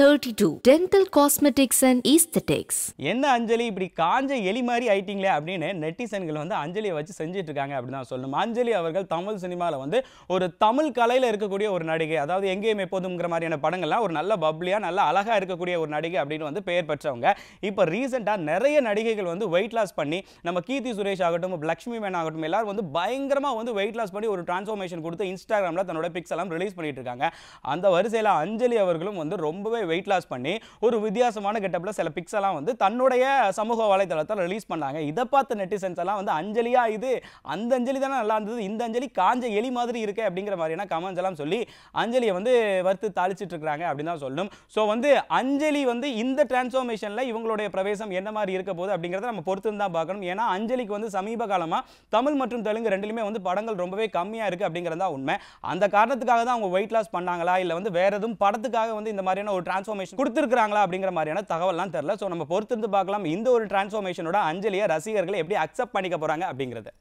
thirty two dental cosmetics and aesthetics என்ன அஞ்சலி இப்படி காஞ்ச எலி மாதிரி ஆயிட்டீங்களே அப்படின்னு நெட்டிசன்கள் வந்து அஞ்சலியை வச்சு செஞ்சுட்டு இருக்காங்க அப்படின்னு தான் சொல்லணும் அஞ்சலி அவர்கள் தமிழ் சினிமாவில் வந்து ஒரு தமிழ் கலையில் இருக்கக்கூடிய ஒரு நடிகை அதாவது எங்கேயும் எப்போதுங்கிற மாதிரியான படங்கள்லாம் ஒரு நல்ல பப்ளியாக நல்ல அழகாக இருக்கக்கூடிய ஒரு நடிகை அப்படின்னு வந்து பெயர் பெற்றவங்க இப்போ ரீசெண்டாக நிறைய நடிகைகள் வந்து வெயிட் லாஸ் பண்ணி நம்ம கீர்த்தி சுரேஷ் ஆகட்டும் லக்ஷ்மி மேன் ஆகட்டும் எல்லாரும் வந்து பயங்கரமாக வந்து வெயிட் லாஸ் பண்ணி ஒரு டிரான்ஸ்ஃபார்மேஷன் கொடுத்து இன்ஸ்டாகிராமில் தன்னோட பிக்ஸ் எல்லாம் ரிலீஸ் பண்ணிட்டு இருக்காங்க அந்த வரிசையில் அஞ்சலி அவர்களும் வந்து ரொம்பவே வெயிட் லாஸ் பண்ணி ஒரு வித்தியாசமான கெட்டப்பில் சில பிக்ஸ் எல்லாம் வந்து தன்னுடைய சமூக வலைதளத்தில் ரிலீஸ் பண்ணாங்க இதை பார்த்த நெட்டிசன்ஸ் எல்லாம் வந்து அஞ்சலியா இது அந்த அஞ்சலி தானே நல்லா இருந்தது இந்த அஞ்சலி காஞ்ச எலி மாதிரி இருக்கு அப்படிங்கிற மாதிரியான கமெண்ட்ஸ் எல்லாம் சொல்லி அஞ்சலியை வந்து வறுத்து தாளிச்சிட்டு இருக்கிறாங்க அப்படின்னு தான் சொல்லணும் ஸோ வந்து அஞ்சலி வந்து இந்த டிரான்ஸ்ஃபார்மேஷனில் இவங்களுடைய பிரவேசம் என்ன மாதிரி இருக்க போகுது அப்படிங்கிறத நம்ம பொறுத்து தான் பார்க்கணும் ஏன்னா அஞ்சலிக்கு வந்து சமீப காலமாக தமிழ் மற்றும் தெலுங்கு ரெண்டுலையுமே வந்து படங்கள் ரொம்பவே கம்மியாக இருக்குது அப்படிங்கிறதா உண்மை அந்த காரணத்துக்காக தான் அவங்க வெயிட் லாஸ் பண்ணாங்களா இல்லை வந்து வேறு எதுவும் படத்துக்காக வந்து இந்த மாதிரியான ஒரு டிரான்ஸ்ஃபர்மேஷன் கொடுத்துருக்காங்களா அப்படிங்கிற மாதிரியான தகவல்லாம் தெரியல ஸோ நம்ம பொறுத்திருந்து பார்க்கலாம் இந்த ஒரு டிரான்ஸ்ஃபர்மேஷனோட அஞ்சலியை ரசிகர்களை எப்படி அக்செப்ட் பண்ணிக்க போகிறாங்க அப்படிங்கிறது